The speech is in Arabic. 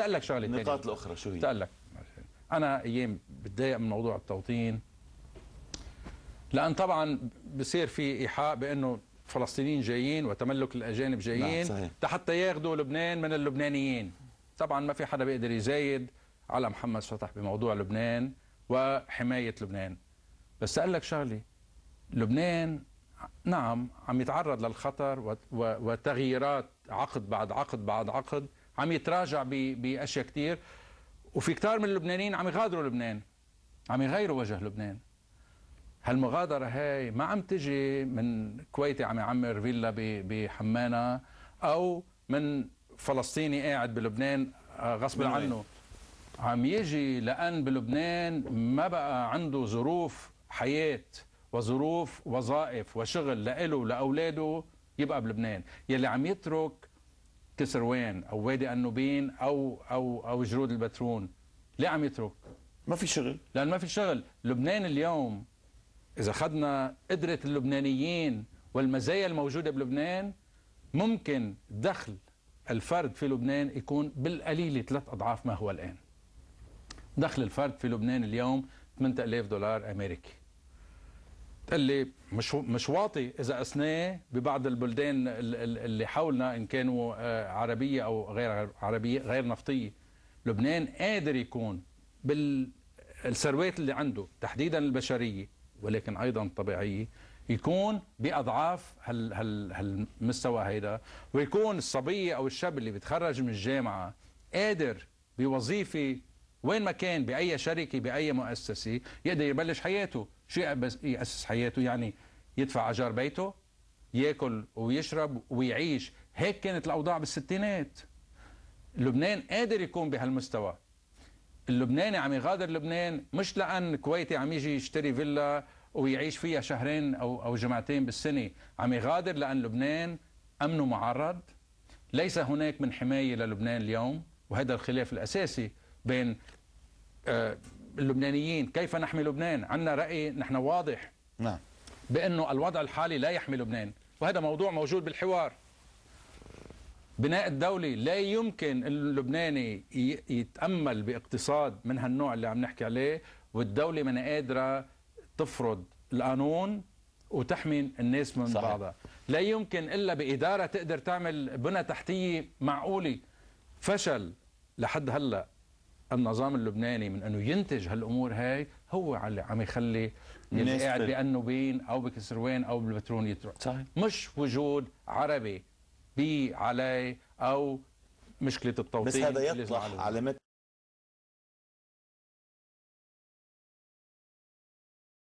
تقلك شغله ثانيه النقاط الاخرى شو هي؟ تقلك انا ايام بتضايق من موضوع التوطين لان طبعا بصير في ايحاء بانه فلسطينيين جايين وتملك الاجانب نعم، جايين نعم حتى ياخذوا لبنان من اللبنانيين طبعا ما في حدا بيقدر يزايد على محمد فتح بموضوع لبنان وحمايه لبنان بس اقول لك شغله لبنان نعم عم يتعرض للخطر وتغييرات عقد بعد عقد بعد عقد عم يتراجع باشياء كثير وفي كثار من اللبنانيين عم يغادروا لبنان عم يغيروا وجه لبنان هالمغادرة هاي ما عم تجي من كويتي عم يعمر فيلا بحمانة أو من فلسطيني قاعد بلبنان آه، غصب عنه عم يجي لأن بلبنان ما بقى عنده ظروف حياة وظروف وظائف وشغل لإله لأولاده يبقى بلبنان يلي عم يترك وين او وادي النوبين او او او جرود البترون ليه عم يترك؟ ما في شغل لان ما في شغل لبنان اليوم اذا اخذنا قدره اللبنانيين والمزايا الموجوده بلبنان ممكن دخل الفرد في لبنان يكون بالقليله ثلاث اضعاف ما هو الان دخل الفرد في لبنان اليوم 8000 دولار امريكي اللي مش مش واطي اذا اسناه ببعض البلدان اللي حولنا ان كانوا آه، عربيه او غير عربيه غير نفطيه لبنان قادر يكون بالثروات اللي عنده تحديدا البشريه ولكن ايضا الطبيعيه يكون باضعاف هال هال هالمستوى هيدا ويكون الصبيه او الشاب اللي بيتخرج من الجامعه قادر بوظيفه وين ما كان باي شركه باي مؤسسه يقدر يبلش حياته شو يأسس حياته يعني يدفع أجار بيته ياكل ويشرب ويعيش هيك كانت الأوضاع بالستينات لبنان قادر يكون بهالمستوى اللبناني عم يغادر لبنان مش لأن كويتي عم يجي يشتري فيلا ويعيش فيها شهرين أو, أو جمعتين بالسنة عم يغادر لأن لبنان أمنه معرض ليس هناك من حماية للبنان اليوم وهذا الخلاف الأساسي بين آه، اللبنانيين كيف نحمي لبنان عندنا رأي نحن واضح نعم بأنه الوضع الحالي لا يحمي لبنان وهذا موضوع موجود بالحوار بناء الدولي لا يمكن اللبناني يتأمل باقتصاد من هالنوع اللي عم نحكي عليه والدولة من قادرة تفرض القانون وتحمي الناس من صحيح. بعضها لا يمكن إلا بإدارة تقدر تعمل بنى تحتية معقولة فشل لحد هلأ النظام اللبناني من انه ينتج هالامور هاي هو اللي عم يخلي اللي قاعد بانه بين او بكسروين او بالبترون يتروح صحيح. مش وجود عربي بي علي او مشكله التوطين بس هذا يطلع علامات